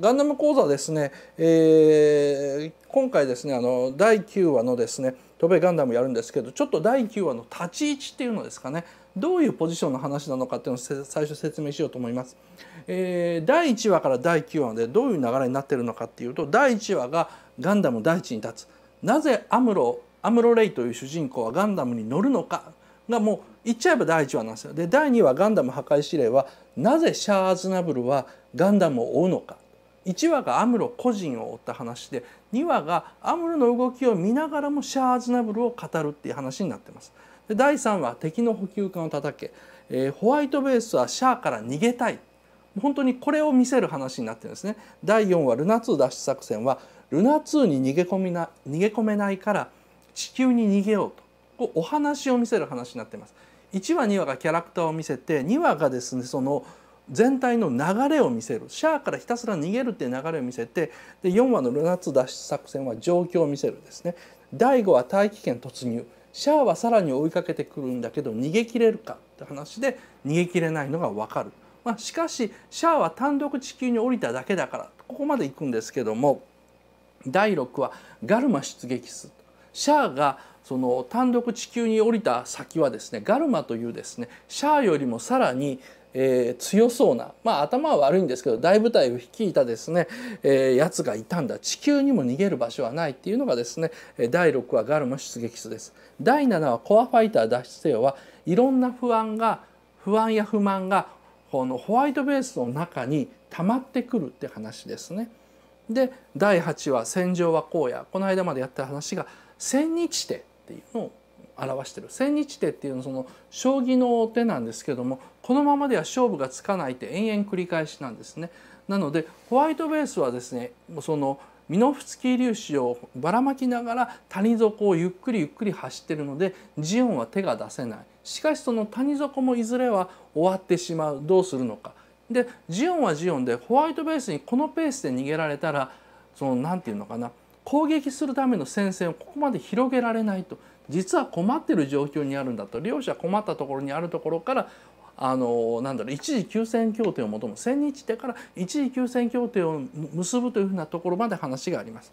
ガンダム講座ですね、えー、今回ですねあの第9話のですね飛べガンダムやるんですけどちょっと第9話の立ち位置っていうのですかねどういうポジションの話なのかっていうのを最初説明しようと思います。えー、第1話から第9話でどういう流れになってるのかっていうと第1話がガンダム第一に立つなぜアムロアムロ・レイという主人公はガンダムに乗るのかがもう言っちゃえば第1話なんですよ。で第2話「ガンダム破壊指令は」はなぜシャア・アズナブルはガンダムを追うのか1話がアムロ個人を追った話で2話がアムロの動きを見ながらもシャア・アズナブルを語るっていう話になってます。で第3話敵の補給艦を叩け、えー、ホワイトベースはシャアから逃げたい本当にこれを見せる話になってるんですね。第4話ルナ2脱出作戦はルナ2に逃げ込みな逃げ込めないから地球に逃げようとこうお話を見せる話になってます。1話2話がキャラクターを見せて2話がですねその全体の流れを見せるシャアからひたすら逃げるっていう流れを見せてで4話の「ルナツ脱出作戦」は状況を見せるですね第5話大気圏突入シャアはさらに追いかけてくるんだけど逃げ切れるかって話で逃げ切れないのが分かる、まあ、しかしシャアは単独地球に降りただけだからここまで行くんですけども第6話「ガルマ出撃する」シャアがその単独地球に降りた先はですねガルマというですねシャアよりもさらにえー、強そうな、まあ、頭は悪いんですけど大部隊を率いたですね、えー、やつがいたんだ地球にも逃げる場所はないっていうのがですね第6話「ガルム出撃図」です。第7話「コアファイター脱出せよ」はいろんな不安が不安や不満がこのホワイトベースの中に溜まってくるって話ですね。で第8話「戦場は荒野」この間までやった話が「千日手」っていうのを表してる千日手っていうのはその将棋の手なんですけどもこのままでは勝負がつかないって延々繰り返しなんですね。なのでホワイトベースはですねそのミノフスキー粒子をばらまきながら谷底をゆっくりゆっくり走ってるのでジオンは手が出せないしかしその谷底もいずれは終わってしまうどうするのかでジオンはジオンでホワイトベースにこのペースで逃げられたらその何て言うのかな攻撃するための戦線をここまで広げられないと実は困ってる状況にあるんだと両者困ったところにあるところからあのなんだろう一時休戦協定を求む千日手から一時休戦協定を結ぶというふうなところまで話があります。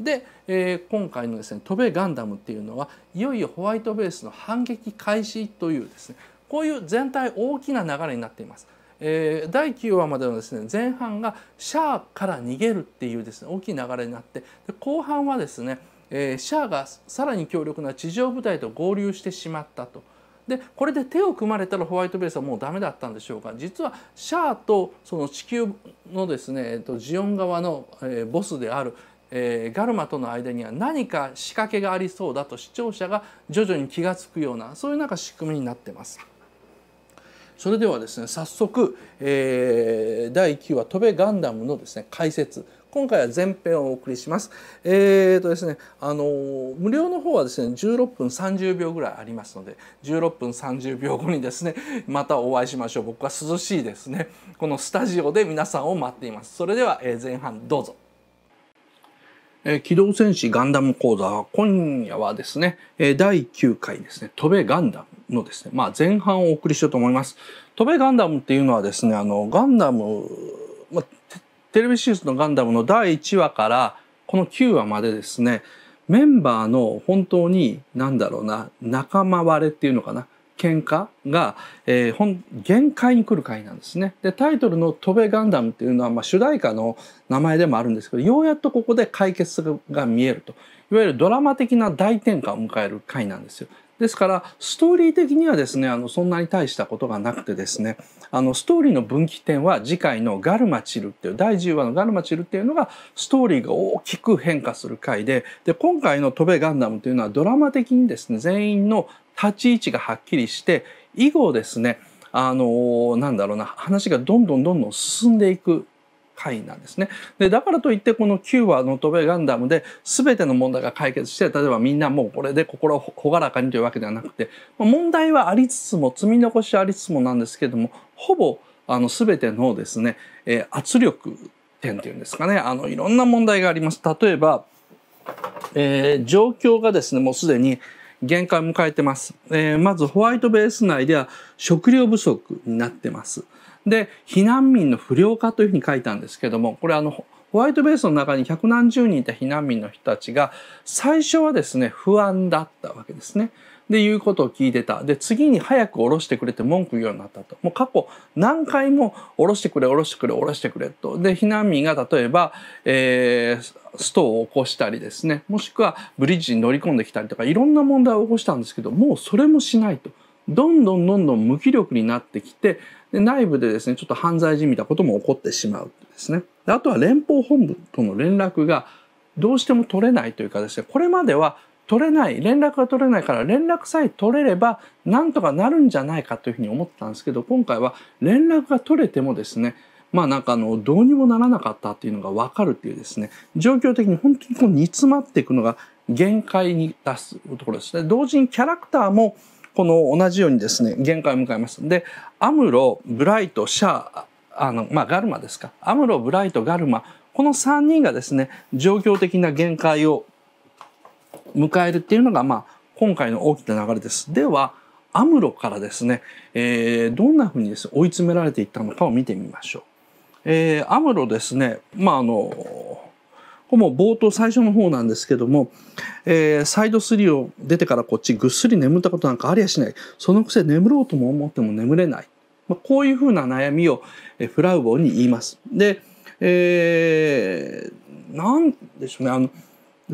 で、えー、今回のですね「飛べガンダム」っていうのはいよいよホワイトベースの反撃開始というですねこういう全体大きな流れになっています。えー、第9話までのですね前半がシャアから逃げるっていうですね大きい流れになってで後半はですねえー、シャアがさらに強力な地上部隊と合流してしまったと。でこれで手を組まれたらホワイトベースはもうダメだったんでしょうか実はシャアとその地球のですね、えっと、ジオン側の、えー、ボスである、えー、ガルマとの間には何か仕掛けがありそうだと視聴者が徐々に気が付くようなそういうなんか仕組みになってます。それではですね早速、えー、第9話「飛べガンダム」のですね解説今回は前編をお送りします。えーとですね、あの無料の方はですね16分30秒ぐらいありますので16分30秒後にですね またお会いしましょう僕は涼しいですねこのスタジオで皆さんを待っています。それでは、え前半どうぞ。え機動戦士ガンダム講座、今夜はですね、え第9回ですね、飛べガンダムのですね、まあ前半をお送りしようと思います。飛べガンダムっていうのはですね、あの、ガンダムテレビシリーズのガンダムの第1話からこの9話までですねメンバーの本当に何だろうな仲間割れっていうのかな喧嘩が、えー、限界に来る回なんですね。でタイトルの「飛べガンダム」っていうのは、まあ、主題歌の名前でもあるんですけどようやっとここで解決が見えるといわゆるドラマ的な大転換を迎える回なんですよ。ですからストーリー的にはですねあのそんなに大したことがなくてですねあのストーリーの分岐点は次回の「ガルマチル」っていう第10話の「ガルマチル」っていうのがストーリーが大きく変化する回でで今回の「トベガンダム」というのはドラマ的にですね全員の立ち位置がはっきりして以後ですねあのなんだろうな話がどんどんどんどん進んでいく範囲なんですね。でだからといってこの9話のトベガンダムで全ての問題が解決して例えばみんなもうこれで心朗らかにというわけではなくて問題はありつつも積み残しありつつもなんですけどもほぼあの全てのですね、えー、圧力点っていうんですかねあのいろんな問題があります。例えば、えー、状況がですねもうすでに限界を迎えてます、えー、まずホワイトベース内では食料不足になってます。で避難民の不良化というふうに書いたんですけどもこれあのホワイトベースの中に百何十人いた避難民の人たちが最初はですね不安だったわけですね。でいうことを聞いてたで次に早く下ろしてくれって文句言うようになったともう過去何回も下ろしてくれ下ろしてくれ下ろしてくれとで避難民が例えば、えー、ストを起こしたりですねもしくはブリッジに乗り込んできたりとかいろんな問題を起こしたんですけどもうそれもしないと。どんどんどんどん無気力になってきてで内部でですねちょっと犯罪じみたことも起こってしまうですねであとは連邦本部との連絡がどうしても取れないというかですねこれまでは取れない連絡が取れないから連絡さえ取れればなんとかなるんじゃないかというふうに思ったんですけど今回は連絡が取れてもですねまあなんかあのどうにもならなかったっていうのが分かるっていうですね状況的に本当にこう煮詰まっていくのが限界に出すところですね同時にキャラクターもこの同じようにですね限界を迎えます。でアムロブライトシャーあの、まあ、ガルマですかアムロブライトガルマこの3人がですね状況的な限界を迎えるっていうのが、まあ、今回の大きな流れです。ではアムロからですね、えー、どんなふうにです、ね、追い詰められていったのかを見てみましょう。えー、アムロですね、まあ、あのここも冒頭最初の方なんですけども、えー、サイド3を出てからこっちぐっすり眠ったことなんかありゃしない。そのくせ眠ろうとも思っても眠れない。まあ、こういうふうな悩みをフラウボーに言います。で、えー、なんでしょうね、あの、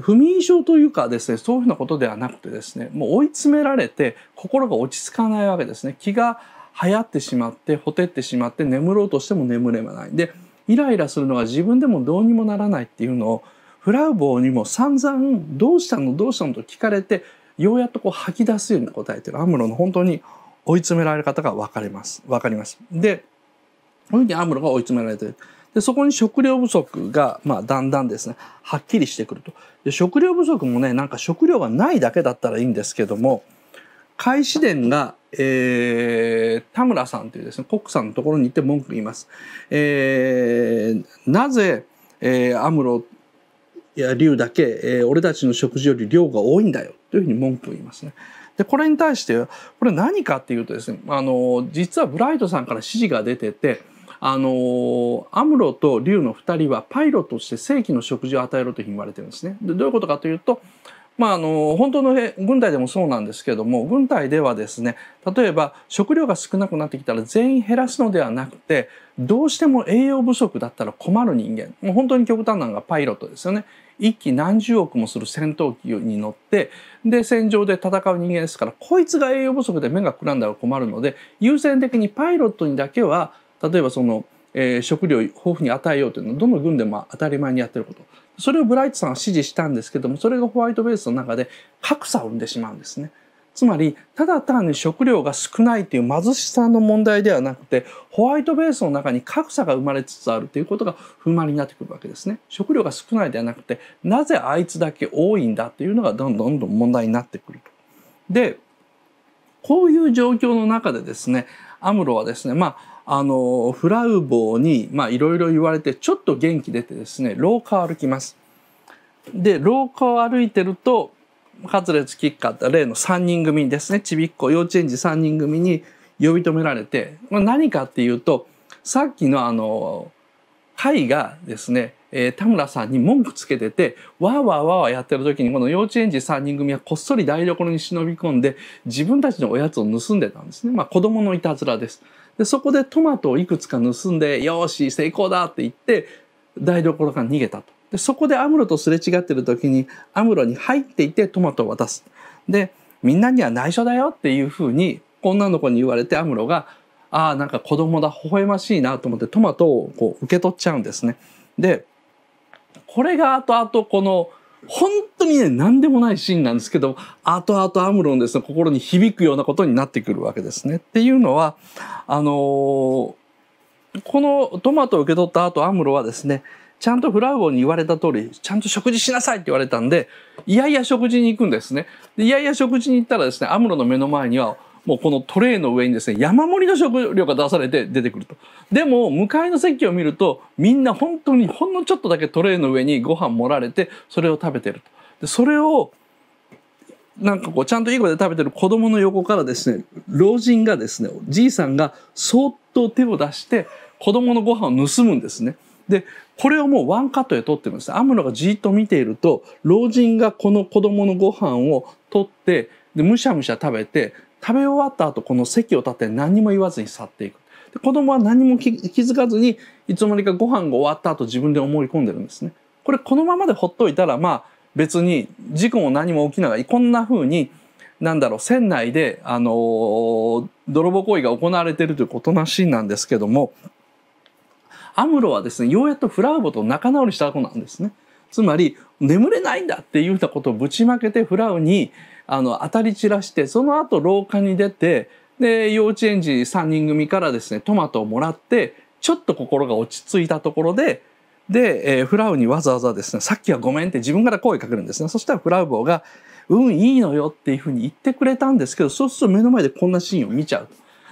不眠症というかですね、そういうふうなことではなくてですね、もう追い詰められて心が落ち着かないわけですね。気が流行ってしまって、ほてってしまって、眠ろうとしても眠れない。で、イライラするのが自分でもどうにもならないっていうのをフラウボーにも散々「どうしたのどうしたの?」と聞かれてようやっとこう吐き出すような答えてるアムロの本当に追い詰められ方が分かります分かります。でこの時にアムロが追い詰められてる。でそこに食料不足が、まあ、だんだんですねはっきりしてくるとで食料不足もねなんか食料がないだけだったらいいんですけども開始電がえー、田村さんというですね、コックさんのところに行って文句言います。えー、なぜ、えー、アムロや竜だけ、えー、俺たちの食事より量が多いんだよというふうに文句を言いますね。でこれに対してこれ何かっていうとですねあの実はブライトさんから指示が出ててあのアムロと竜の2人はパイロットとして正規の食事を与えろというふうに言われてるんですね。でどういうことかというとまあ、あの本当の軍隊でもそうなんですけども軍隊ではですね例えば食料が少なくなってきたら全員減らすのではなくてどうしても栄養不足だったら困る人間もう本当に極端なのがパイロットですよね一機何十億もする戦闘機に乗ってで戦場で戦う人間ですからこいつが栄養不足で目がくらんだら困るので優先的にパイロットにだけは例えばその、えー、食料を豊富に与えようというのはどの軍でも当たり前にやってること。それをブライトさんは支持したんですけども、それがホワイトベースの中で格差を生んでしまうんですね。つまり、ただ単に食料が少ないという貧しさの問題ではなくて、ホワイトベースの中に格差が生まれつつあるということが不満になってくるわけですね。食料が少ないではなくて、なぜあいつだけ多いんだっていうのがどんどんどん問題になってくると。で、こういう状況の中でですね、アムロはですね、まあ、あのフラウボーにいろいろ言われてちょっと元気出てですね廊下を歩きます。で廊下を歩いてるとカツレツキッカって例の3人組ですねちびっ子幼稚園児3人組に呼び止められて、まあ、何かっていうとさっきのあの会がですね、え田村さんに文句つけててわーわーわーわーやってる時にこの幼稚園児3人組はこっそり台所に忍び込んで自分たちのおやつを盗んでたんですね、まあ、子供のいたずらです。でそこでトマトをいくつか盗んで「よし成功だ!」って言って台所から逃げたとでそこでアムロとすれ違ってる時にアムロに入っていてトマトを渡すでみんなには内緒だよっていうふうに女の子に言われてアムロが「ああんか子供だ微笑ましいな」と思ってトマトをこう受け取っちゃうんですね。でこれが後々この本当にね、何でもないシーンなんですけど、後々アムロのですね、心に響くようなことになってくるわけですね。っていうのは、あのー、このトマトを受け取った後、アムロはですね、ちゃんとフラウボに言われた通り、ちゃんと食事しなさいって言われたんで、いやいや食事に行くんですね。でいやいや食事に行ったらですね、アムロの目の前には、もうこのトレイの上にですね、山盛りの食料が出されて出てくると。でも、向かいの席を見ると、みんな本当にほんのちょっとだけトレイの上にご飯盛られて、それを食べてると。で、それを、なんかこう、ちゃんといい声で食べてる子供の横からですね、老人がですね、じいさんがそっと手を出して、子供のご飯を盗むんですね。で、これをもうワンカットで撮ってるんです。アムロがじーっと見ていると、老人がこの子供のご飯を取って、で、むしゃむしゃ食べて、食べ終わった後この席を立って何も言わずに去っていくで子供は何も気づかずにいつの間にかご飯が終わった後自分で思い込んでるんですねこれこのままでほっといたらまあ別に事故も何も起きないこんな風になんだろう船内で、あのー、泥棒行為が行われているということなしなんですけどもアムロはですねようやっとフラウボと仲直りした子なんですね。つまり眠れないんだっていうようなことをぶちまけてフラウにあの当たり散らしてその後廊下に出てで幼稚園児3人組からですねトマトをもらってちょっと心が落ち着いたところでで、えー、フラウにわざわざですねさっきはごめんって自分から声かけるんですねそしたらフラウボが「うんいいのよ」っていうふうに言ってくれたんですけどそうすると目の前でこんなシーンを見ちゃう。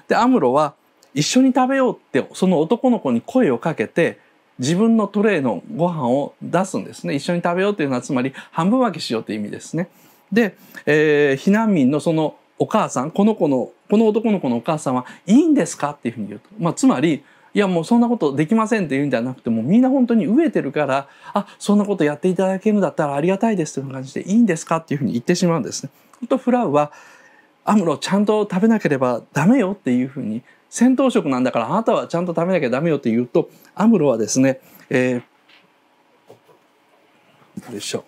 でアムロは一緒に食べようってその男の子に声をかけて自分のトレイのご飯を出すんですね一緒に食べようというのはつまり半分分けしようという意味ですね。で、えー、避難民のそのお母さんこの子のこの男の子のお母さんはいいんですかっていうふうに言うと、まあ、つまりいやもうそんなことできませんって言うんじゃなくてもうみんな本当に飢えてるからあそんなことやっていただけるんだったらありがたいですという感じでいいんですかっていうふうに言ってしまうんですね。とフラウはアムロちゃんと食べなければダメよっていうふうに戦闘食なんだからあなたはちゃんと食べなきゃダメよって言うとアムロはですね、えー、よいしょ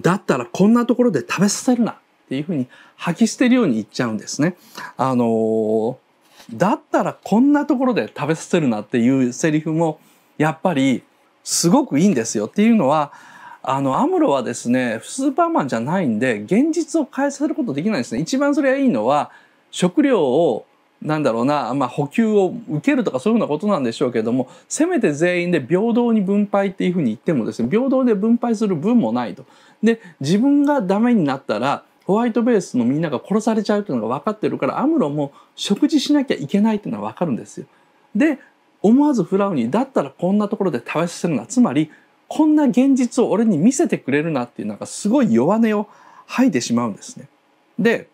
だったらこんなところで食べさせるなっていうふうに吐き捨てるように言っちゃうんですね。あのー、だったらこんなところで食べさせるなっていうセリフもやっぱりすごくいいんですよっていうのはあのアムロはですねスーパーマンじゃないんで現実を変えさせることできないんですね。一番それはいいのは食料をなんだろうな、まあ、補給を受けるとかそういうようなことなんでしょうけどもせめて全員で平等に分配っていうふうに言ってもですね平等で分配する分もないとで自分がダメになったらホワイトベースのみんなが殺されちゃうというのが分かってるからアムロも食事しなきゃいけないというのは分かるんですよ。で思わずフラウにだったらこんなところで食べさせるなつまりこんな現実を俺に見せてくれるなっていうなんかすごい弱音を吐いてしまうんですね。で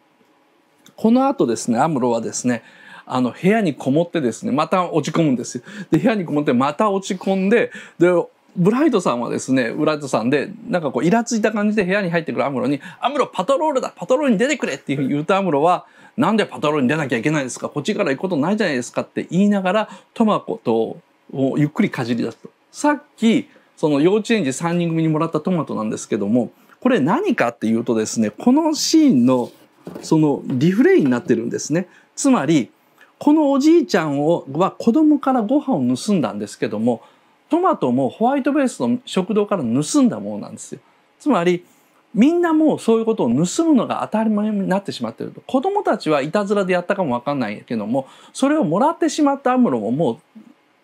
この後ですねアムロはですねあの部屋にこもってですねまた落ち込むんですよ。で部屋にこもってまた落ち込んででブライトさんはですね、ブライトさんで、なんかこう、イラついた感じで部屋に入ってくるアムロに、アムロパトロールだパトロールに出てくれっていうふうに言うとアムロは、なんでパトロールに出なきゃいけないですかこっちから行くことないじゃないですかって言いながら、トマコと、ゆっくりかじり出すと。さっき、その幼稚園児3人組にもらったトマトなんですけども、これ何かっていうとですね、このシーンの、そのリフレインになってるんですね。つまり、このおじいちゃんをは子供からご飯を盗んだんですけども、トマトもホワイトベースの食堂から盗んだものなんですよ。つまりみんなもうそういうことを盗むのが当たり前になってしまってると子供たちはいたずらでやったかも分かんないけどもそれをもらってしまったアムロもも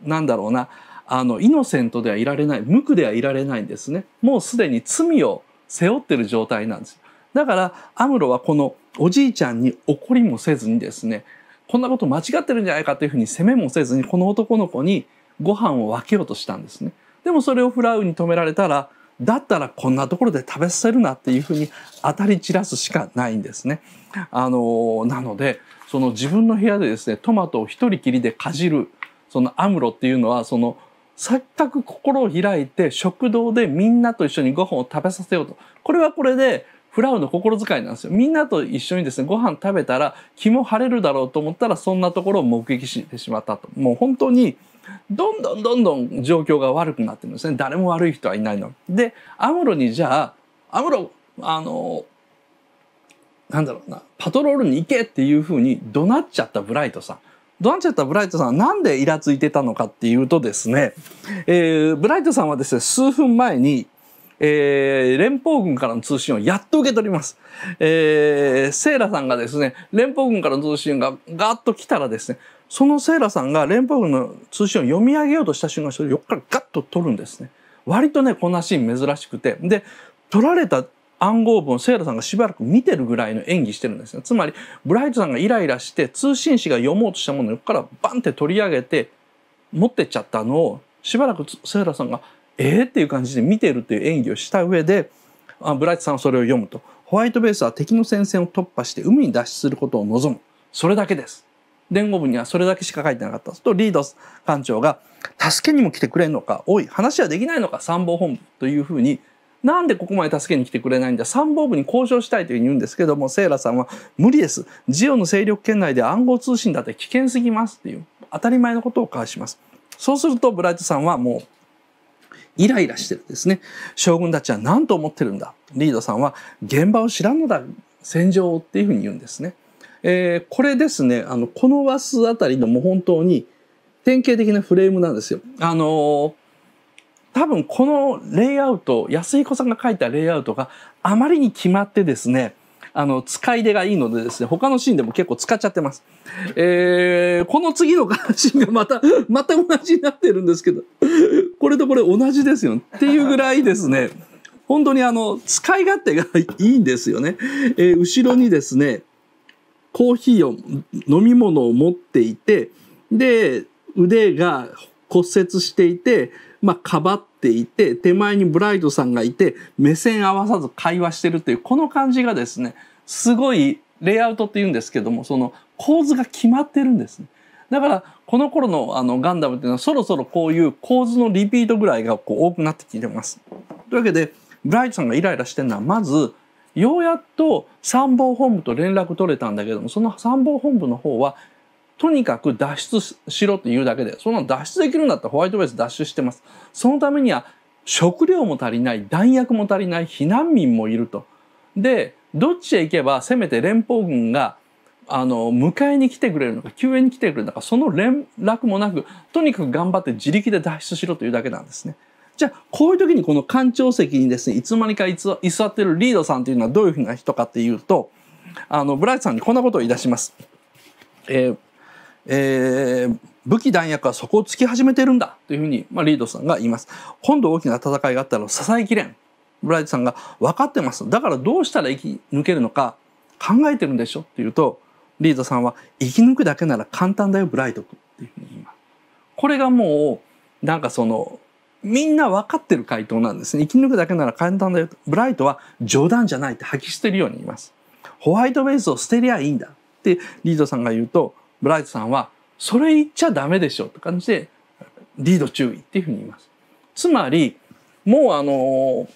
うなんだろうなあのイノセントではいられない無垢ではいられないんですねもうすでに罪を背負ってる状態なんですだからアムロはこのおじいちゃんに怒りもせずにですねこんなこと間違ってるんじゃないかというふうに責めもせずにこの男の子にご飯を分けようとしたんですね。でもそれをフラウに止められたらだったらこんなところで食べさせるなっていうふうに当たり散らすしかないんですね。あのなのでその自分の部屋でですねトマトを一人きりでかじるそのアムロっていうのはそのせっかく心を開いて食堂でみんなと一緒にご飯を食べさせようとこれはこれでフラウの心遣いなんですよみんなと一緒にですねご飯食べたら気も晴れるだろうと思ったらそんなところを目撃してしまったともう本当にどんどんどんどん状況が悪くなってるんですね誰も悪い人はいないの。でアムロにじゃあアムロあのなんだろうなパトロールに行けっていうふうに怒鳴っちゃったブライトさん。怒鳴っちゃったブライトさんはなんでイラついてたのかっていうとですね、えー、ブライトさんはですね数分前に、えー、連邦軍からの通信をやっと受け取ります、えー、セイラさんがですね連邦軍からの通信がガーッと来たらですねそのセイラさんが連邦軍の通信を読み上げようとした瞬間それ横からガッと取るんですね。割とねこんなシーン珍しくてで取られた暗号文をセイラさんがしばらく見てるぐらいの演技してるんですねつまりブライトさんがイライラして通信士が読もうとしたものを横からバンって取り上げて持ってっちゃったのをしばらくセイラさんが「えー?」っていう感じで見てるっていう演技をした上でブライトさんはそれを読むと「ホワイトベースは敵の戦線を突破して海に脱出することを望むそれだけです」伝言文にはそれだけしか書いてなかった。とリード艦長が助けにも来てくれんのか、おい、話はできないのか、参謀本部というふうに、なんでここまで助けに来てくれないんだ、参謀部に交渉したいというふうに言うんですけども、セイラさんは無理です。ジオの勢力圏内で暗号通信だって危険すぎますっていう当たり前のことを返します。そうするとブライトさんはもうイライラしてるんですね。将軍たちは何と思ってるんだ。リードさんは現場を知らんのだ。戦場っていうふうに言うんですね。えー、これですねあのこの和数あたりのもう本当に典型的なフレームなんですよ。あのー、多分このレイアウト安彦さんが書いたレイアウトがあまりに決まってですねあの使い出がいいのでですね他のシーンでも結構使っちゃってます。えー、この次のシーンがまたまた同じになってるんですけどこれとこれ同じですよ、っていうぐらいですね本当にあの使い勝手がいいんですよね。えー、後ろにですねコーヒーを飲み物を持っていてで腕が骨折していて、まあ、かばっていて手前にブライトさんがいて目線合わさず会話してるというこの感じがですねすごいレイアウトっていうんですけどもその構図が決まってるんですね。だからこの頃のあのガンダムっていうのはそろそろこういう構図のリピートぐらいがこう多くなってきてます。というわけでブライトさんがイライラしてるのはまずようやっと参謀本部と連絡取れたんだけどもその参謀本部の方はとにかく脱出しろって言うだけでその脱出できるんだったらホワイトベース脱出してますそのためには食料も足りない弾薬も足りない避難民もいるとでどっちへ行けばせめて連邦軍があの迎えに来てくれるのか救援に来てくれるのかその連絡もなくとにかく頑張って自力で脱出しろというだけなんですね。じゃあこういう時にこの官庁席にですねいつまにか居座ってるリードさんというのはどういうふうな人かっていうとあのブライトさんにこんなことを言い出します。えーえー、武器弾薬はそこを突き始めてるんだというふうに、まあ、リードさんが言います。今度大きな戦いがあったら支えきれん。ブライトさんが分かってます。だからどうしたら生き抜けるのか考えてるんでしょっていうとリードさんは生き抜くだけなら簡単だよブライト君っていうふうに言います。これがもうなんかそのみんな分かってる回答なんですね。生き抜くだけなら簡単だよと。ブライトは冗談じゃないって吐き捨てるように言います。ホワイトベースを捨てりゃいいんだってリードさんが言うと、ブライトさんはそれ言っちゃダメでしょって感じで、リード注意っていうふうに言います。つまり、もうあのー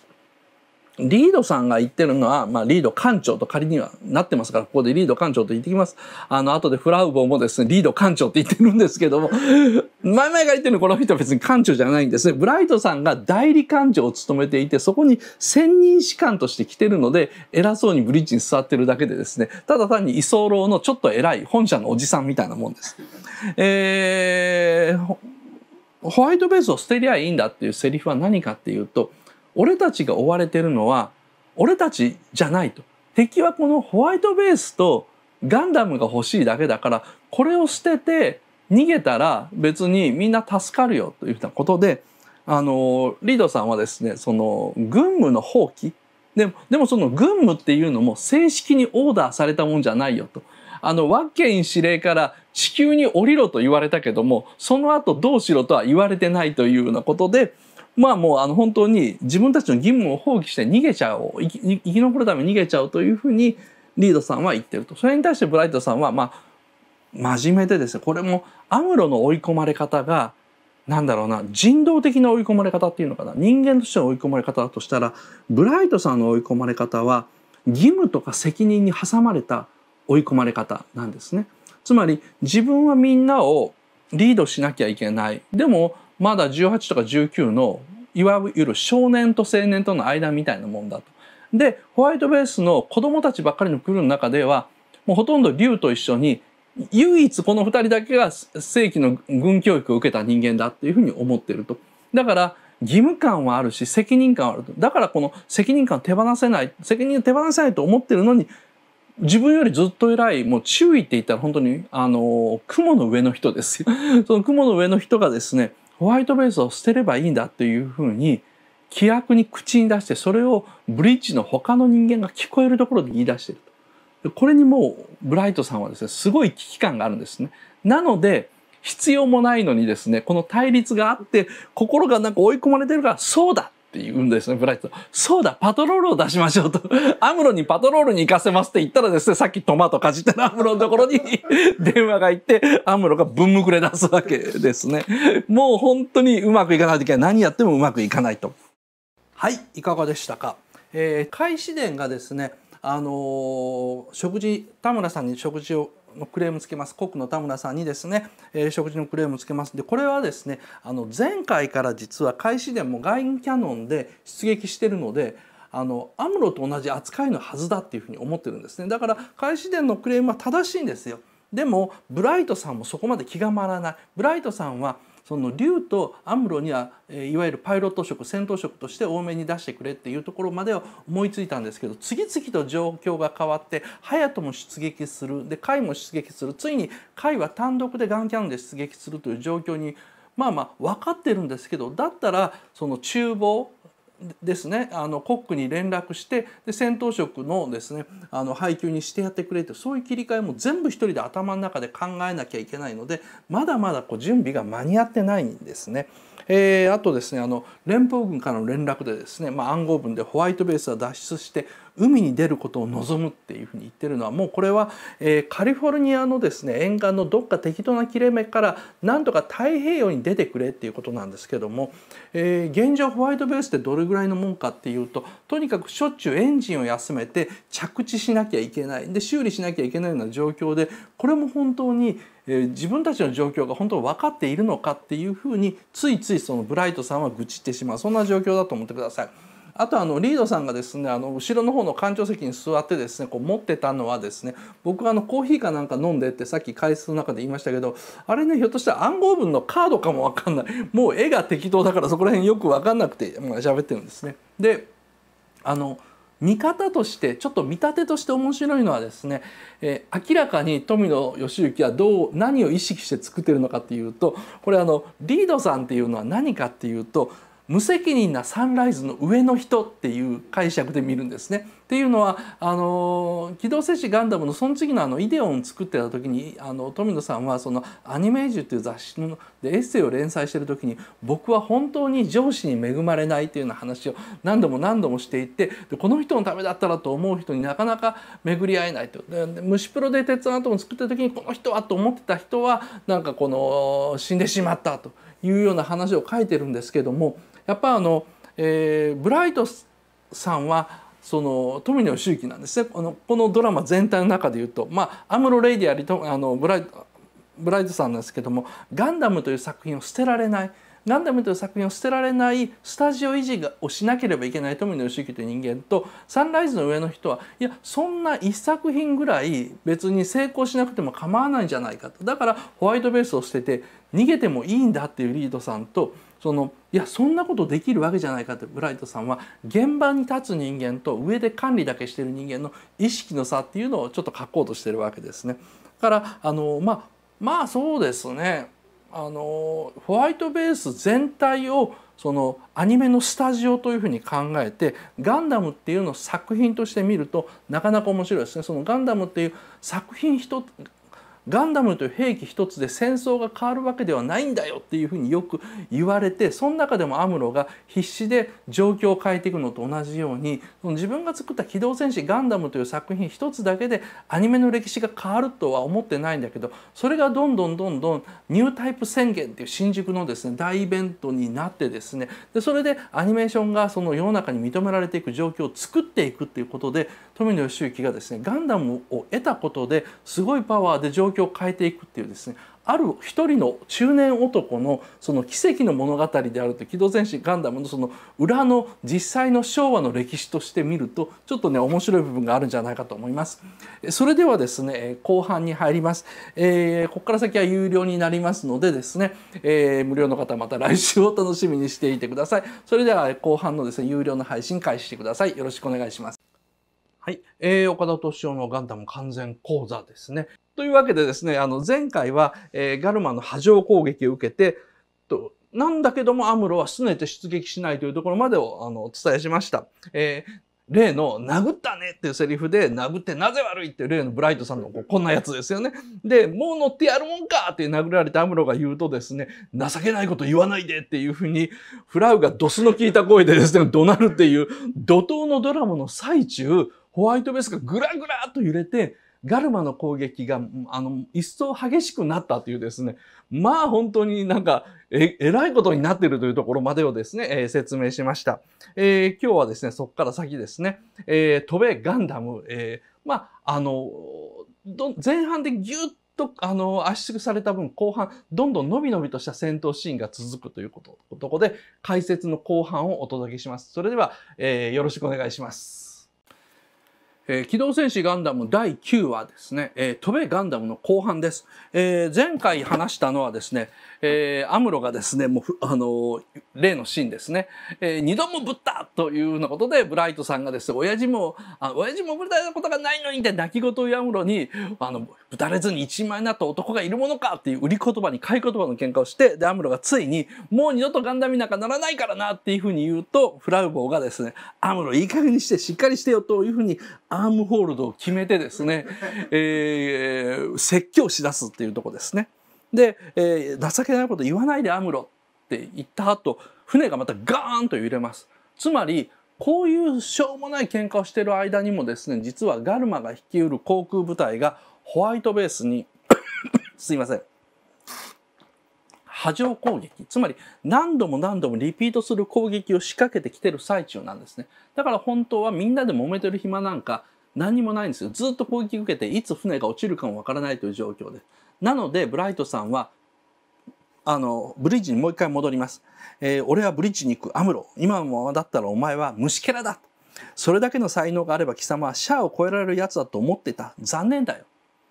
リードさんが言ってるのは、まあ、リード館長と仮にはなってますから、ここでリード館長と言ってきます。あの、後でフラウボもですね、リード館長って言ってるんですけども、前々が言ってるのこの人は別に館長じゃないんですね。ブライトさんが代理館長を務めていて、そこに専任士官として来てるので、偉そうにブリッジに座ってるだけでですね、ただ単に居候のちょっと偉い本社のおじさんみたいなもんです。えー、ホワイトベースを捨てりゃいいんだっていうセリフは何かっていうと、俺たちが追われてるのは俺たちじゃないと敵はこのホワイトベースとガンダムが欲しいだけだからこれを捨てて逃げたら別にみんな助かるよというふうなことであのリードさんはですねその軍務の放棄でもでもその軍務っていうのも正式にオーダーされたもんじゃないよと。あのワッケイン司令から地球に降りろと言われたけどもその後どうしろとは言われてないというようなことでまあもうあの本当に自分たちの義務を放棄して逃げちゃおう生き生き残るために逃げちゃうというふうにリードさんは言ってるとそれに対してブライトさんはまあ真面目でですねこれもアムロの追い込まれ方がなんだろうな人道的な追い込まれ方っていうのかな人間としての追い込まれ方だとしたらブライトさんの追い込まれ方は義務とか責任に挟まれた追い込まれ方なんですね。つまり自分はみんなをリードしなきゃいけないでもまだ18とか19のいわゆる少年と青年との間みたいなもんだと。でホワイトベースの子供たちばっかりのクルーの中ではもうほとんど竜と一緒に唯一この2人だけが正規の軍教育を受けた人間だっていうふうに思ってると。だから義務感はあるし責任感はあると。だからこの責任感を手放せない責任を手放せないと思ってるのに自分よりずっと偉いもう注意って言ったら本当にあの雲の上の人ですよ。その雲の上の人がですねホワイトベースを捨てればいいんだというふうに規約に口に出してそれをブリッジの他の人間が聞こえるところで言い出してると。これにもうブライトさんはですねすごい危機感があるんですね。なので必要もないのにですねこの対立があって心がなんか追い込まれてるからそうだって言うんですね、ブライト。そうだ、パトロールを出しましょうと。アムロにパトロールに行かせますって言ったらですね、さっきトマトかじったらアムロのところに 電話が行って、アムロがぶんむくれ出すわけですね。もう本当にうまくいかない時は何やってもうまくいかないと。はい、いかがでしたか。えー、開始電がですね、あのー、食事、田村さんに食事をのクレームつけます。国の田村さんにですね、えー、食事のクレームつけます。で、これはですね、あの前回から実は開始でも外ンキャノンで出撃してるので、あのアムロと同じ扱いのはずだっていうふうに思ってるんですね。だから開始電のクレームは正しいんですよ。でもブライトさんもそこまで気が回らない。ブライトさんはその竜とアムロにはいわゆるパイロット職戦闘職として多めに出してくれっていうところまでは思いついたんですけど次々と状況が変わって隼人も出撃するで甲斐も出撃するついに甲斐は単独でガンキャンで出撃するという状況にまあまあ分かってるんですけどだったらその厨房ですねあのコックに連絡してで戦闘職のですねあの配給にしてやってくれとそういう切り替えも全部一人で頭の中で考えなきゃいけないのでまだまだこう準備が間に合ってないんですね。えー、あとですねあの連邦軍からの連絡でですね、まあ、暗号文でホワイトベースは脱出して海に出ることを望むっていうふうに言ってるのはもうこれは、えー、カリフォルニアのですね沿岸のどっか適当な切れ目からなんとか太平洋に出てくれっていうことなんですけども、えー、現状ホワイトベースってどれぐらいのもんかっていうととにかくしょっちゅうエンジンを休めて着地しなきゃいけないで修理しなきゃいけないような状況でこれも本当にえ自分たちの状況が本当分かっているのかっていうふうについついそのブライトさんは愚痴ってしまうそんな状況だと思ってください。あとあのリードさんがですねあの後ろの方の館長席に座ってですねこう持ってたのはですね僕はあのコーヒーかなんか飲んでってさっき回数の中で言いましたけどあれねひょっとしたら暗号文のカードかも分かんないもう絵が適当だからそこら辺よく分かんなくて喋ってるんですね。であの見方としてちょっと見立てとして面白いのはですね、えー、明らかに富野義行はどう何を意識して作ってるのかっていうとこれあのリードさんっていうのは何かっていうと無責任なサンライズの上の人っていう解釈で見るんですね。っていうのはあの「機動戦士ガンダム」のその次のあのイデオンを作ってた時にあの富野さんはその「アニメージュ」っていう雑誌のでエッセイを連載してる時に僕は本当に上司に恵まれないというような話を何度も何度もしていってこの人のためだったらと思う人になかなか巡り合えないと。で虫プロで鉄腕アトム作った時にこの人はと思ってた人はなんかこの死んでしまったというような話を書いてるんですけども。やっぱあの、えー、ブライトさんはその富野周期なんですねこのこのドラマ全体の中でいうと、まあ、アムロ・レイディアリとあのブライブライトさんなんですけども「ガンダム」という作品を捨てられない。ガンダムという作品を捨てられないスタジオ維持をしなければいけない富野義行という人間とサンライズの上の人はいやそんな1作品ぐらい別に成功しなくても構わないんじゃないかとだからホワイトベースを捨てて逃げてもいいんだっていうリードさんとそのいやそんなことできるわけじゃないかってブライトさんは現場に立つ人間と上で管理だけしてる人間の意識の差っていうのをちょっと書こうとしてるわけですね。だからあのまあまあそうですねあのホワイトベース全体をそのアニメのスタジオというふうに考えてガンダムっていうのを作品として見るとなかなか面白いですね。そのガンダムっていう作品人ガンダムという兵器一つで戦争が変わるわけではないんだよっていうふうによく言われてその中でもアムロが必死で状況を変えていくのと同じように自分が作った「機動戦士ガンダム」という作品一つだけでアニメの歴史が変わるとは思ってないんだけどそれがどんどんどんどんニュータイプ宣言っていう新宿のですね大イベントになってですねでそれでアニメーションがその世の中に認められていく状況を作っていくっていうことで富野義行がですねガンダムを得たことですごいパワーで状況況を変えていくっていうですねある一人の中年男のその奇跡の物語であると「機動戦士ガンダム」のその裏の実際の昭和の歴史として見るとちょっとね面白い部分があるんじゃないかと思います。それではですね後半に入ります。えー、ここから先は有料になりますのでですね、えー、無料の方また来週を楽しみにしていてください。それでは後半のですね有料の配信開始してください。よろしくお願いします。はい。えー、岡田敏夫のガンダム完全講座ですね。というわけでですね、あの、前回は、えー、ガルマの波状攻撃を受けて、となんだけどもアムロは拗ねて出撃しないというところまでをあのお伝えしました。えー例の殴ったねっていうセリフで殴ってなぜ悪いっていう例のブライトさんのこんなやつですよね。で、もう乗ってやるもんかって殴られてアムロが言うとですね、情けないこと言わないでっていうふうに、フラウがドスの効いた声でですね、怒鳴るっていう怒涛のドラマの最中、ホワイトベースがぐらぐらと揺れて、ガルマの攻撃が、あの、一層激しくなったというですね、まあ本当になんか、え、えらいことになっているというところまでをですね、えー、説明しました。えー、今日はですね、そこから先ですね、えー、飛べガンダム、えー、まあ、あの、前半でギュッとあの圧縮された分後半どんどん伸び伸びとした戦闘シーンが続くということとこで解説の後半をお届けします。それでは、えー、よろしくお願いします。えー、機動戦士ガンダム第9話ですね、えー、飛べガンダムの後半です。えー、前回話したのはですね、えー、アムロがですね、もう、あのー、例のシーンですね、えー、二度もぶったというようなことで、ブライトさんがですね、親父も、あ親父もぶったことがないのにって泣き言をアムロに、あの、ぶたれずに一枚になった男がいるものかっていう売り言葉に買い言葉の喧嘩をして、で、アムロがついに、もう二度とガンダミなんかならないからなっていうふうに言うと、フラウボーがですね、アムロいい加減にしてしっかりしてよというふうにアームホールドを決めてですね、えー、説教しだすっていうとこですね。で、えー、情けないこと言わないでアムロって言った後、船がまたガーンと揺れます。つまり、こういうしょうもない喧嘩をしてる間にもですね、実はガルマが率いる航空部隊がホワイトベースに すいません波状攻撃つまり何度も何度もリピートする攻撃を仕掛けてきてる最中なんですねだから本当はみんなで揉めてる暇なんか何にもないんですよずっと攻撃受けていつ船が落ちるかもわからないという状況でなのでブライトさんはあのブリッジにもう一回戻ります、えー、俺はブリッジに行くアムロ今のままだったらお前は虫けらだそれだけの才能があれば貴様はシャアを超えられるやつだと思ってた残念だよ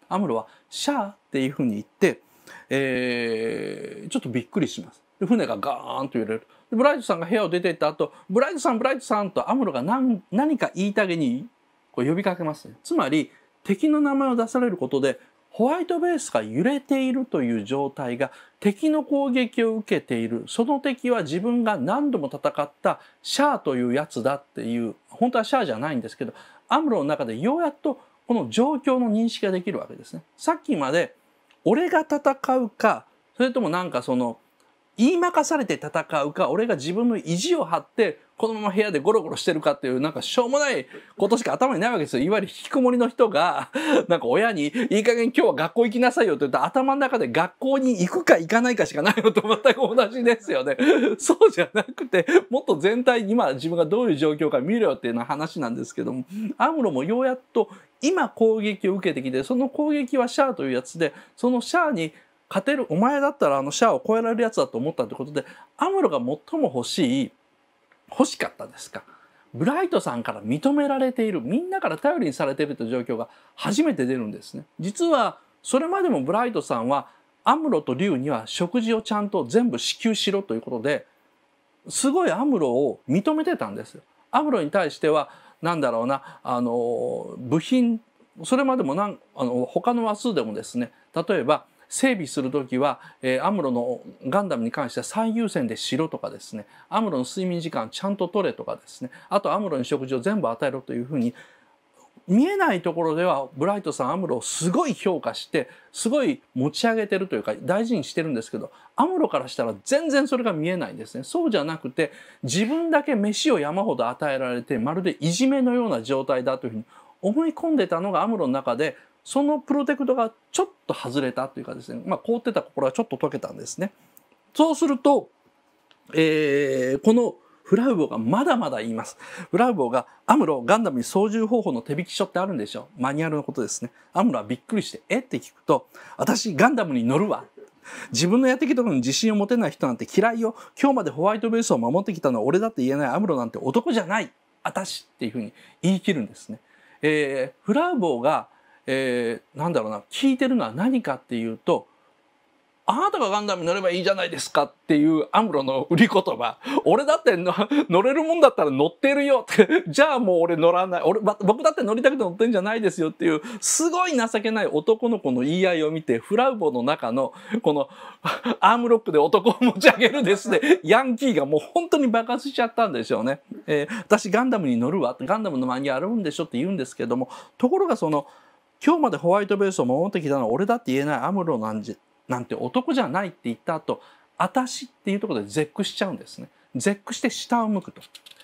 アムロはシャーっていうふうに言って、えー、ちょっとびっくりします。で船がガーンと揺れる。ブライトさんが部屋を出ていった後、ブライトさん、ブライトさんとアムロが何何か言いたげにこう呼びかけます、ね、つまり、敵の名前を出されることで、ホワイトベースが揺れているという状態が敵の攻撃を受けている。その敵は自分が何度も戦ったシャーというやつだっていう、本当はシャーじゃないんですけど、アムロの中でようやっとこの状況の認識ができるわけですね。さっきまで俺が戦うかそれともなんかその言いまかされて戦うか、俺が自分の意地を張って、このまま部屋でゴロゴロしてるかっていう、なんかしょうもないことしか頭にないわけですよ。いわゆる引きこもりの人が、なんか親に、いい加減今日は学校行きなさいよって言うと、頭の中で学校に行くか行かないかしかないのと全く同じですよね。そうじゃなくて、もっと全体、に今自分がどういう状況か見ろよっていうような話なんですけども、アムロもようやっと今攻撃を受けてきて、その攻撃はシャアというやつで、そのシャアに勝てるお前だったらあのシャアを超えられるやつだと思ったってことでアムロが最も欲しい欲しかったですかブライトさんから認められているみんなから頼りにされているという状況が初めて出るんですね実はそれまでもブライトさんはアムロとリュウには食事をちゃんと全部支給しろということですごいアムロを認めてたんですアムロに対してはなんだろうなあの部品それまでもなんあの他の話数でもですね例えば整備する時は、えー、アムロのガンダムに関しては最優先でしろとかですねアムロの睡眠時間ちゃんと取れとかですねあとアムロに食事を全部与えろというふうに見えないところではブライトさんアムロをすごい評価してすごい持ち上げてるというか大事にしてるんですけどアムロからしたら全然それが見えないんですねそうじゃなくて自分だけ飯を山ほど与えられてまるでいじめのような状態だというふうに思い込んでたのがアムロの中でそのプロテクトがちょっと外れたというかですね、まあ、凍ってた心はちょっと溶けたんですね。そうすると、えー、このフラウボがまだまだ言います。フラウボが、アムロ、ガンダムに操縦方法の手引き書ってあるんでしょうマニュアルのことですね。アムロはびっくりして、えって聞くと、私、ガンダムに乗るわ。自分のやってきたことに自信を持てない人なんて嫌いよ。今日までホワイトベースを守ってきたのは俺だって言えないアムロなんて男じゃない。私っていうふうに言い切るんですね。えー、フラウボがえー、なんだろうな聞いてるのは何かっていうとあなたがガンダムに乗ればいいじゃないですかっていうアムロの売り言葉。俺だって 乗れるもんだったら乗ってるよって。じゃあもう俺乗らない。俺、僕だって乗りたくて乗ってんじゃないですよっていう、すごい情けない男の子の言い合いを見て、フラウボの中の、この、アームロックで男を持ち上げるですね、ヤンキーがもう本当に爆発しちゃったんでしょうね。えー、私ガンダムに乗るわ。ガンダムのマにあるんでしょって言うんですけども、ところがその、今日までホワイトベースを守ってきたのは俺だって言えないアムロなんじなんて男じゃないって言った後私っていうところで絶句しちゃうんですね。絶句して下を向くと。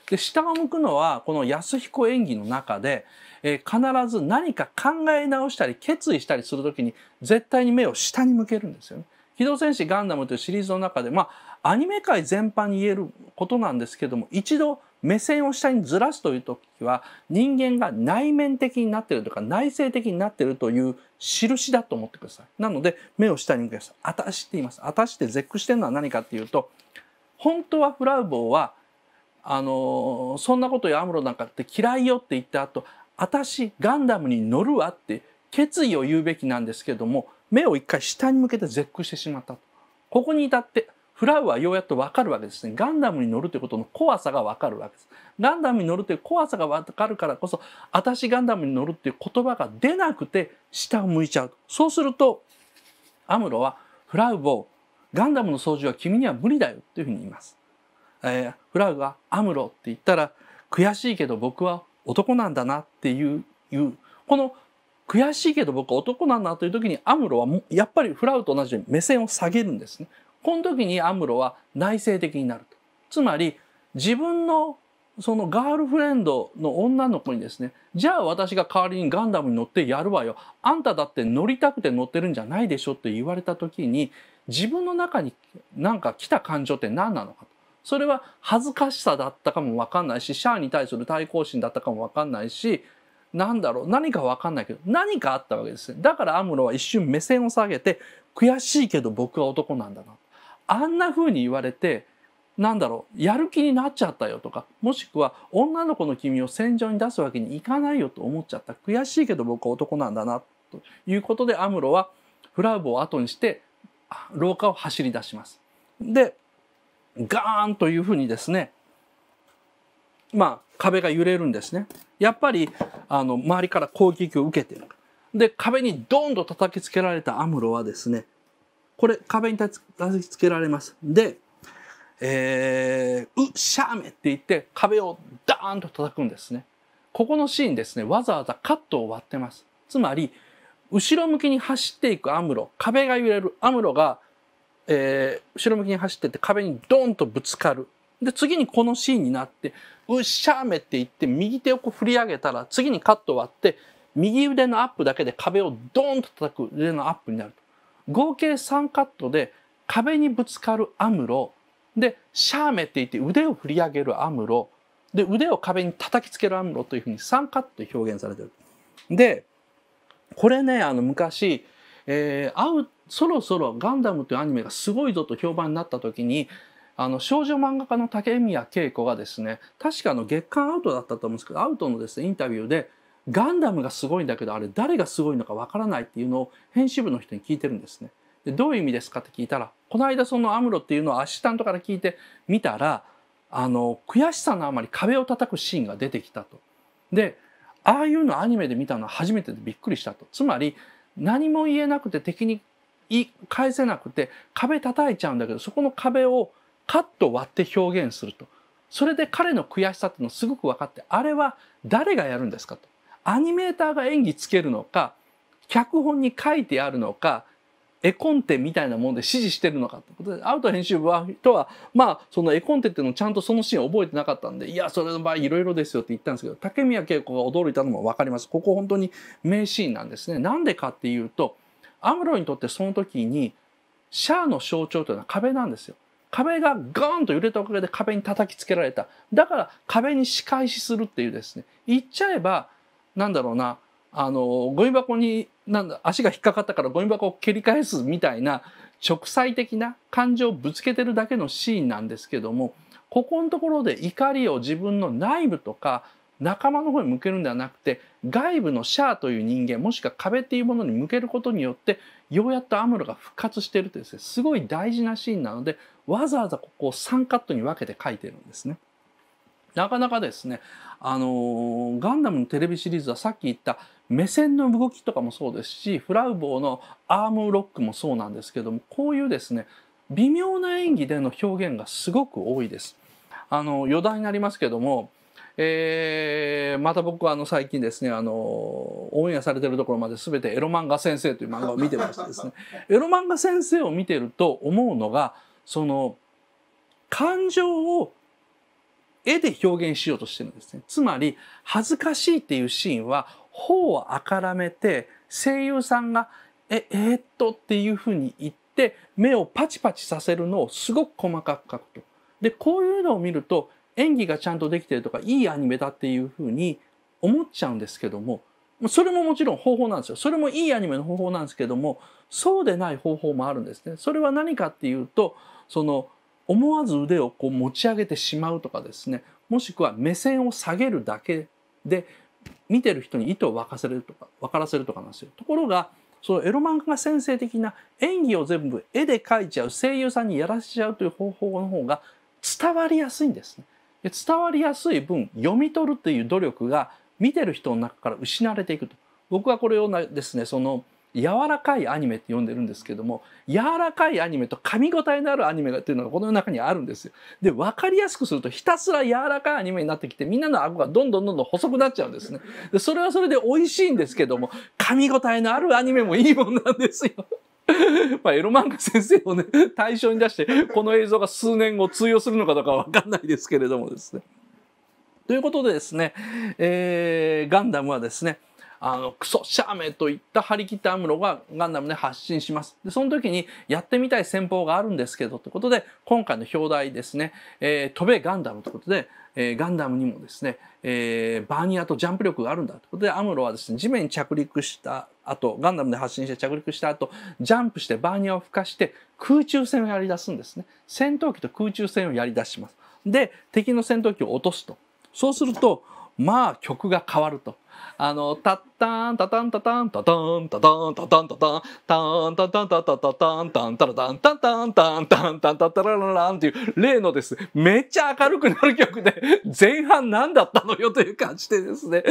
で下を向くのはこの安彦演技の中で、えー、必ず何か考え直したり決意したりする時に絶対に目を下に向けるんですよね。機動戦士ガンダムというシリーズの中で、まあ、アニメ界全般に言えることなんですけども、一度目線を下にずらすという時は人間が内面的になっているとか内省的になっているという印だと思ってください。なので目を下に向けます。あたしって言います。あたしって絶句してるのは何かっていうと本当はフラウボーはあのそんなことやアムロなんかって嫌いよって言った後私ガンダムに乗るわって決意を言うべきなんですけども目を一回下に向けて絶句してしまったここに至ってフラウはようやっと分かるわけですね。ガンダムに乗るということの怖さが分かるわけです。ガンダムに乗るという怖さが分かるからこそ、私ガンダムに乗るっていう言葉が出なくて下を向いちゃう。そうすると、アムロは、フラウをガンダムの操縦は君には無理だよというふうに言います。えー、フラウがアムロって言ったら、悔しいけど僕は男なんだなっていう、いうこの悔しいけど僕は男なんだという時にアムロはやっぱりフラウと同じように目線を下げるんですね。この時にアムロは内省的になると。つまり自分のそのガールフレンドの女の子にですねじゃあ私が代わりにガンダムに乗ってやるわよあんただって乗りたくて乗ってるんじゃないでしょって言われた時に自分の中になんか来た感情って何なのかとそれは恥ずかしさだったかも分かんないしシャアに対する対抗心だったかも分かんないし何だろう何か分かんないけど何かあったわけですだからアムロは一瞬目線を下げて悔しいけど僕は男なんだなあんな風に言われてなんだろうやる気になっちゃったよとかもしくは女の子の君を戦場に出すわけにいかないよと思っちゃった悔しいけど僕は男なんだなということでアムロはフラウボを後にして廊下を走り出します。でガーンというふうにですねまあ壁が揺れるんですね。やっぱりあの周りから攻撃を受けてる。で壁にドンと叩きつけられたアムロはですねこれ壁に立ちつけられます。で、えー、うしゃーめって言って壁をダーンと叩くんですね。ここのシーンですね、わざわざカットを割ってます。つまり、後ろ向きに走っていくアムロ、壁が揺れるアムロが、えー、後ろ向きに走ってて壁にドーンとぶつかる。で、次にこのシーンになって、うっしゃーめって言って右手をこう振り上げたら、次にカットを割って、右腕のアップだけで壁をドーンと叩く腕のアップになると。合計3カットで壁にぶつかるアムロでシャーメって言って腕を振り上げるアムロで腕を壁に叩きつけるアムロというふうに3カットで表現されてる。でこれねあの昔、えー、会うそろそろ「ガンダム」というアニメがすごいぞと評判になった時にあの少女漫画家の竹宮恵子がですね確かの月刊アウトだったと思うんですけどアウトのですねインタビューで「ガンダムがすごいんだけどあれ誰がすごいのかわからないっていうのを編集部の人に聞いてるんですね。でどういう意味ですかって聞いたらこの間そのアムロっていうのをアシスタントから聞いてみたらあの悔しさのあまり壁を叩くシーンが出てきたと。でああいうのアニメで見たのは初めてでびっくりしたと。つまり何も言えなくて敵に返せなくて壁叩いちゃうんだけどそこの壁をカッと割って表現すると。それで彼の悔しさっていうのをすごく分かってあれは誰がやるんですかと。アニメーターが演技つけるのか脚本に書いてあるのか絵コンテみたいなもので指示してるのかってことでアウト編集部は人はまあその絵コンテっていうのをちゃんとそのシーンを覚えてなかったんでいやそれの場合いろいろですよって言ったんですけど竹宮恵子が驚いたのも分かりますここ本当に名シーンなんですね。なんでかっていうとアムロにとってその時にシャアの象徴というのは壁なんですよ。壁がガーンと揺れたおかげで壁に叩きつけられた。だから壁に仕返しするっていうですね。言っちゃえばなんだろうなあのゴミ箱になんだ足が引っかかったからゴミ箱を蹴り返すみたいな直裁的な感情をぶつけてるだけのシーンなんですけどもここのところで怒りを自分の内部とか仲間の方に向けるんではなくて外部のシャアという人間もしくは壁っていうものに向けることによってようやっとアムロが復活してるというですねすごい大事なシーンなのでわざわざここを3カットに分けて書いてるんですね。なかなかですね、あのー、ガンダムのテレビシリーズはさっき言った目線の動きとかもそうですし、フラウボーのアームロックもそうなんですけども、こういうですね、微妙な演技での表現がすごく多いです。あの、余談になりますけども、えー、また僕はあの最近ですね、あの、オンエアされてるところまで全てエロ漫画先生という漫画を見てましてですね、エロ漫画先生を見てると思うのが、その、感情を絵で表現しようとしてるんですね。つまり恥ずかしいっていうシーンは頬をあからめて声優さんが「ええー、っと」っていうふうに言って目をパチパチさせるのをすごく細かく描くと。でこういうのを見ると演技がちゃんとできてるとかいいアニメだっていうふうに思っちゃうんですけどもそれももちろん方法なんですよ。それもいいアニメの方法なんですけどもそうでない方法もあるんですね。それは何かっていうとその思わず腕をこう持ち上げてしまうとかですねもしくは目線を下げるだけで見てる人に意図を分かせるとか分からせるとかなんですよ。ところがそのエロ漫画が先生的な演技を全部絵で描いちゃう声優さんにやらせちゃうという方法の方が伝わりやすいんですね。で伝わりやすい分読み取るという努力が見てる人の中から失われていくと。僕はこれをですねその柔らかいアニメって呼んでるんですけども柔らかいアニメと噛み応えのあるアニメっていうのがこの世の中にあるんですよ。で分かりやすくするとひたすら柔らかいアニメになってきてみんなの顎がどんどんどんどん細くなっちゃうんですね。でそれはそれで美味しいんですけども噛み応えのあるアニメもいいもんなんですよ。まあ、エロ漫画先生をね対象に出してこの映像が数年後通用するのかどうかは分かんないですけれどもですね。ということでですね、えー、ガンダムはですねあの、クソシャーメといった張り切ったアムロがガンダムで発信します。で、その時にやってみたい戦法があるんですけど、ということで、今回の表題ですね、えー、飛べガンダムということで、えー、ガンダムにもですね、えー、バーニアとジャンプ力があるんだということで、アムロはですね、地面に着陸した後、ガンダムで発信して着陸した後、ジャンプしてバーニアを吹かして空中戦をやり出すんですね。戦闘機と空中戦をやり出します。で、敵の戦闘機を落とすと。そうすると、まあ曲が変わると。あの、タッタンタタンタタンタタンタタンタタンタタンタンタタンタタタタンタンタラタンタンタンタンタンタンタタランっていう例のですめっちゃ明るくなる曲で前半何だったのよという感じでですね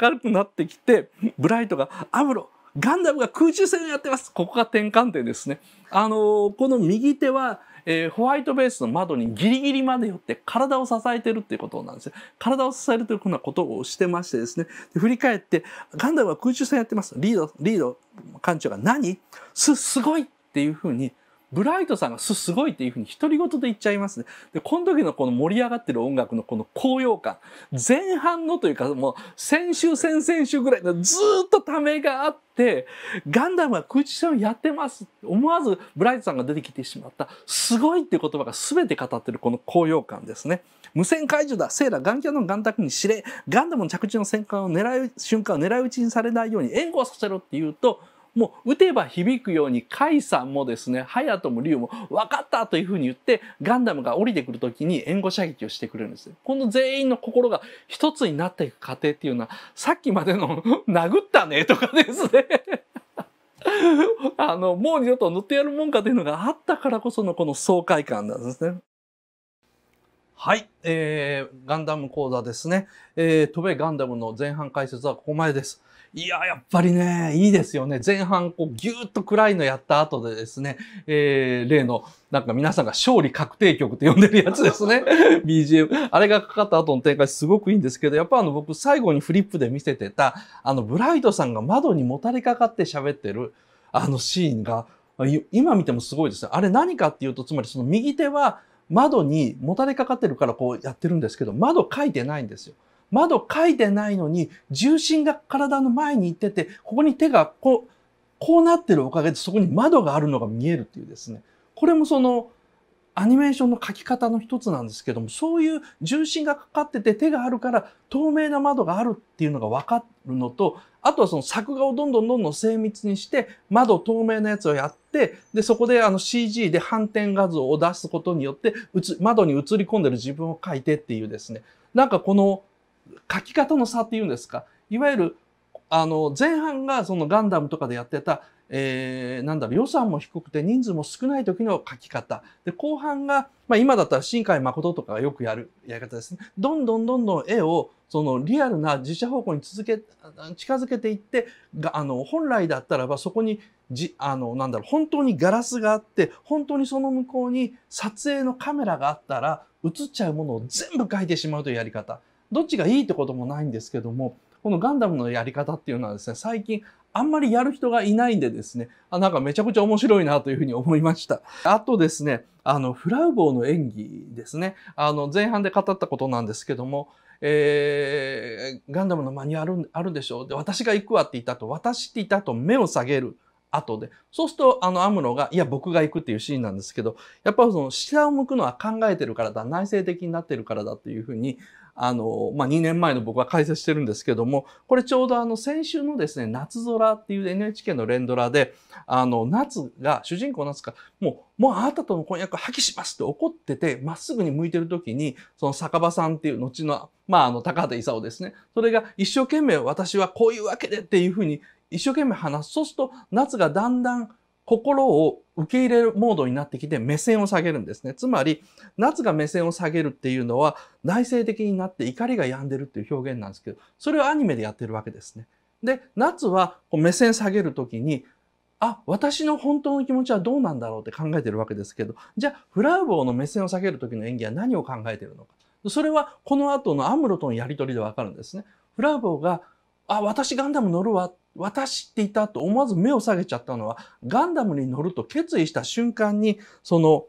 明るくなってきてブライトがアブロガンダムが空中戦をやってますここが転換点ですね。あのこの右手はえー、ホワイトベースの窓にギリギリまで寄って体を支えてるっていうことなんですよ。体を支えるというふうなことをしてましてですね。で振り返って、ガンダムは空中戦やってます。リード、リード艦長が何す、すごいっていうふうにブライトさんがすすごいっていうふうに独り言で言っちゃいますね。で、この時のこの盛り上がってる音楽のこの高揚感。前半のというかもう先週先々週ぐらいのずっとためがあって、ガンダムは空中戦をやってます思わずブライトさんが出てきてしまった、すごいっていう言葉が全て語ってるこの高揚感ですね。無線解除だセーラガンキャノンガンタクに指令ガンダムの着地の戦艦を狙う瞬間を狙い撃ちにされないように援護させろって言うともう打てば響くようにカイさんもですね隼人も龍も分かったというふうに言ってガンダムが降りてくるときに援護射撃をしてくれるんですこの全員の心が一つになっていく過程っていうのはさっきまでの 殴ったねとかですね あのもう二度と乗ってやるもんかというのがあったからこそのこの爽快感なんですね。はい、えー、ガンダム講座ですね。えー、飛べガンダムの前半解説はここまでです。いや、やっぱりね、いいですよね。前半、こう、ぎゅーっと暗いのやった後でですね、えー、例の、なんか皆さんが勝利確定曲って呼んでるやつですね。BGM。あれがかかった後の展開すごくいいんですけど、やっぱあの僕最後にフリップで見せてた、あのブライトさんが窓にもたれかかって喋ってる、あのシーンが、今見てもすごいですね。あれ何かっていうと、つまりその右手は窓にもたれかかってるからこうやってるんですけど、窓書いてないんですよ。窓書いてないのに、重心が体の前に行ってて、ここに手がこう、こうなってるおかげでそこに窓があるのが見えるっていうですね。これもその、アニメーションの書き方の一つなんですけども、そういう重心がかかってて手があるから透明な窓があるっていうのがわかるのと、あとはその作画をどんどんどんどん精密にして、窓透明なやつをやって、で、そこであの CG で反転画像を出すことによって、窓に映り込んでる自分を書いてっていうですね、なんかこの書き方の差っていうんですかいわゆるあの前半がそのガンダムとかでやってた、えー、なんだろう予算も低くて人数も少ない時の書き方で後半が、まあ、今だったら新海誠とかがよくやるやり方ですねどんどんどんどん絵をそのリアルな自社方向に続け近づけていってあの本来だったらばそこにじあのなんだろう本当にガラスがあって本当にその向こうに撮影のカメラがあったら映っちゃうものを全部描いてしまうというやり方。どっちがいいってこともないんですけどもこのガンダムのやり方っていうのはですね最近あんまりやる人がいないんでですねあなんかめちゃくちゃ面白いなというふうに思いましたあとですねあのフラウボーの演技ですねあの前半で語ったことなんですけどもえー、ガンダムのマニュアルあるでしょうで私が行くわって言ったと私って言ったと目を下げる後でそうするとあのアムロがいや僕が行くっていうシーンなんですけどやっぱその下を向くのは考えてるからだ内省的になってるからだっていうふうにあの、まあ、2年前の僕は解説してるんですけども、これちょうどあの、先週のですね、夏空っていう NHK の連ドラで、あの、夏が、主人公夏が、もう、もうあなたとの婚約破棄しますって怒ってて、まっすぐに向いてる時に、その酒場さんっていう後の、まあ、あの、高畑勲ですね。それが一生懸命私はこういうわけでっていうふうに、一生懸命話す。そうすると、夏がだんだん心を受け入れるモードになってきて目線を下げるんですね。つまり、夏が目線を下げるっていうのは内省的になって怒りが病んでるっていう表現なんですけど、それをアニメでやってるわけですね。で、夏はこう目線下げる時に、あ、私の本当の気持ちはどうなんだろうって考えてるわけですけど、じゃあ、フラウボーの目線を下げる時の演技は何を考えてるのか。それはこの後のアムロとのやりとりでわかるんですね。フラウボーがあ、私ガンダム乗るわ、私っていたと思わず目を下げちゃったのは、ガンダムに乗ると決意した瞬間に、その、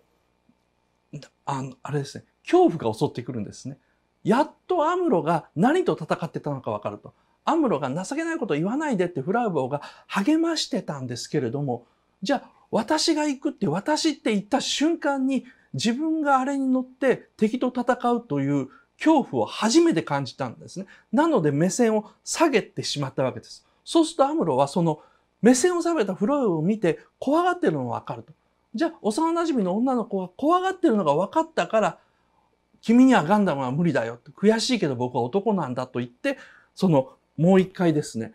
あの、あれですね、恐怖が襲ってくるんですね。やっとアムロが何と戦ってたのかわかると。アムロが情けないこと言わないでってフラウボーが励ましてたんですけれども、じゃあ私が行くって私って言った瞬間に自分があれに乗って敵と戦うという恐怖を初めて感じたんですね。なので目線を下げてしまったわけです。そうするとアムロはその目線を下げたフロイを見て怖がってるのがわかると。じゃあ幼馴染の女の子は怖がってるのが分かったから君にはガンダムは無理だよって悔しいけど僕は男なんだと言ってそのもう一回ですね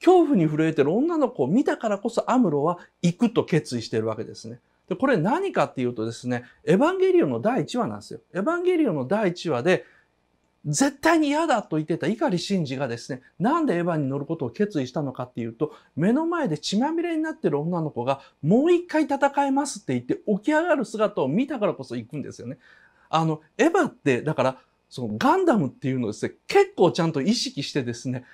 恐怖に震えてる女の子を見たからこそアムロは行くと決意してるわけですね。でこれ何かっていうとですね「エヴァンゲリオン」の第1話なんですよ。エヴァンゲリオンの第1話で絶対に嫌だと言ってた碇真司がですね、なんでエヴァに乗ることを決意したのかっていうと、目の前で血まみれになってる女の子が、もう一回戦いますって言って起き上がる姿を見たからこそ行くんですよね。あの、エヴァって、だから、そのガンダムっていうのをですね、結構ちゃんと意識してですね、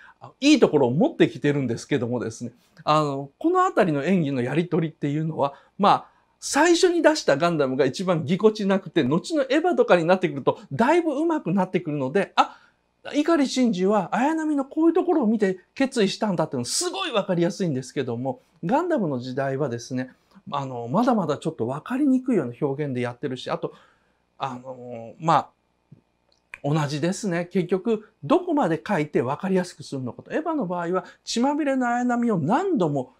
いいところを持ってきてるんですけどもですね、あの、このあたりの演技のやりとりっていうのは、まあ、最初に出したガンダムが一番ぎこちなくて、後のエヴァとかになってくると、だいぶ上手くなってくるので、あ、碇ンジは綾波のこういうところを見て決意したんだっていうのすごいわかりやすいんですけども、ガンダムの時代はですね、あの、まだまだちょっとわかりにくいような表現でやってるし、あと、あの、まあ、同じですね。結局、どこまで書いてわかりやすくするのかと。エヴァの場合は、血まみれの綾波を何度も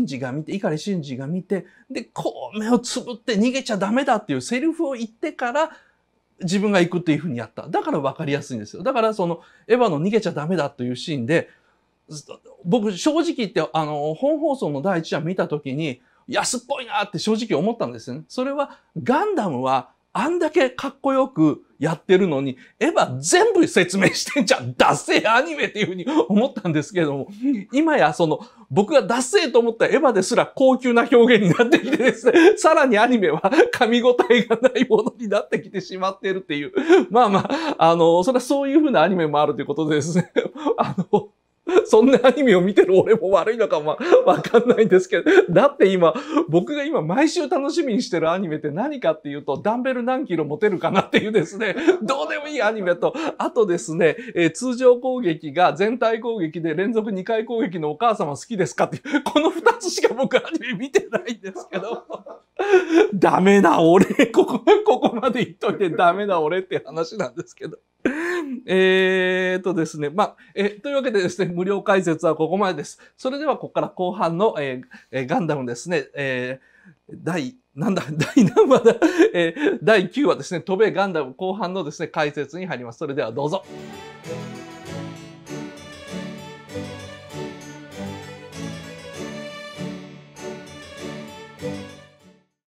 ンジが見て、碇ンジが見て、で、こう目をつぶって逃げちゃダメだっていうセリフを言ってから、自分が行くっていうふうにやった。だから分かりやすいんですよ。だからその、エヴァの逃げちゃダメだというシーンで、僕正直言って、あの、本放送の第一話見た時に、安っぽいなって正直思ったんですよね。それは、ガンダムはあんだけかっこよくやってるのに、エヴァ全部説明してんじゃん。ダセアニメっていうふうに思ったんですけども、今やその、僕がダセと思ったエヴァですら高級な表現になってきてですね、さらにアニメは噛み応えがないものになってきてしまってるっていう。まあまあ、あの、それはそういうふうなアニメもあるということでですね、あの、そんなアニメを見てる俺も悪いのかもわかんないんですけど、だって今、僕が今毎週楽しみにしてるアニメって何かっていうと、ダンベル何キロ持てるかなっていうですね、どうでもいいアニメと、あとですね、えー、通常攻撃が全体攻撃で連続2回攻撃のお母様好きですかっていう、この2つしか僕アニメ見てないんですけど、ダメだ俺、ここ、ここまで言っといてダメだ俺って話なんですけど。えーとですね、まあ、え、というわけでですね、無料解説はここまでです。それでは、ここから後半の、えー、ガンダムですね、えー、第、なんだ、第何話だ、えー、第9話ですね、飛べガンダム後半のですね、解説に入ります。それではどうぞ。